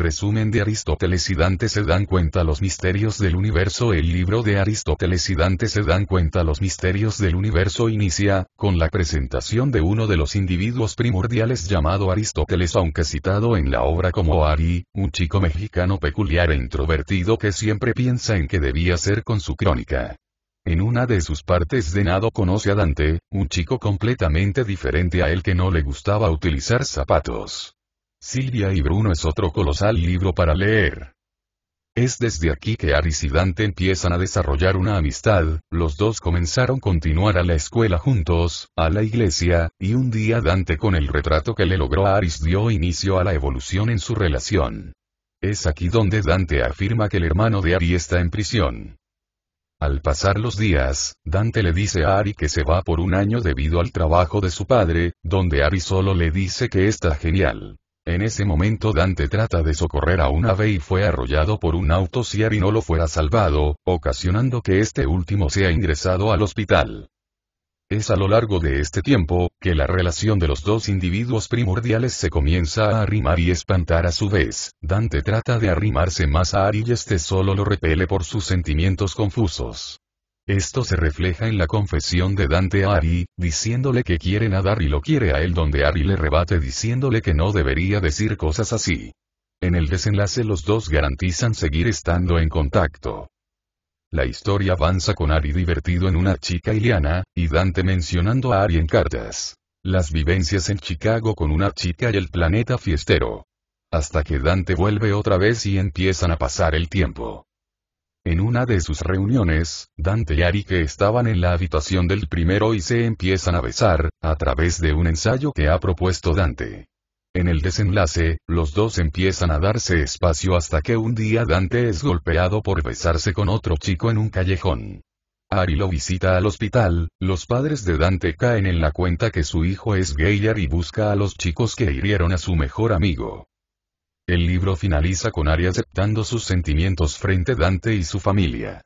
Resumen de Aristóteles y Dante se dan cuenta los misterios del universo El libro de Aristóteles y Dante se dan cuenta los misterios del universo inicia, con la presentación de uno de los individuos primordiales llamado Aristóteles aunque citado en la obra como Ari, un chico mexicano peculiar e introvertido que siempre piensa en que debía ser con su crónica. En una de sus partes de nado conoce a Dante, un chico completamente diferente a él que no le gustaba utilizar zapatos. Silvia y Bruno es otro colosal libro para leer. Es desde aquí que Aris y Dante empiezan a desarrollar una amistad, los dos comenzaron a continuar a la escuela juntos, a la iglesia, y un día Dante con el retrato que le logró a Aris dio inicio a la evolución en su relación. Es aquí donde Dante afirma que el hermano de Ari está en prisión. Al pasar los días, Dante le dice a Ari que se va por un año debido al trabajo de su padre, donde Ari solo le dice que está genial. En ese momento Dante trata de socorrer a un ave y fue arrollado por un auto si Ari no lo fuera salvado, ocasionando que este último sea ingresado al hospital. Es a lo largo de este tiempo, que la relación de los dos individuos primordiales se comienza a arrimar y espantar a su vez. Dante trata de arrimarse más a Ari y este solo lo repele por sus sentimientos confusos. Esto se refleja en la confesión de Dante a Ari, diciéndole que quiere nadar y lo quiere a él donde Ari le rebate diciéndole que no debería decir cosas así. En el desenlace los dos garantizan seguir estando en contacto. La historia avanza con Ari divertido en una chica iliana, y Dante mencionando a Ari en cartas. Las vivencias en Chicago con una chica y el planeta fiestero. Hasta que Dante vuelve otra vez y empiezan a pasar el tiempo. En una de sus reuniones, Dante y Ari que estaban en la habitación del primero y se empiezan a besar, a través de un ensayo que ha propuesto Dante. En el desenlace, los dos empiezan a darse espacio hasta que un día Dante es golpeado por besarse con otro chico en un callejón. Ari lo visita al hospital, los padres de Dante caen en la cuenta que su hijo es gay y busca a los chicos que hirieron a su mejor amigo. El libro finaliza con Ari aceptando sus sentimientos frente a Dante y su familia.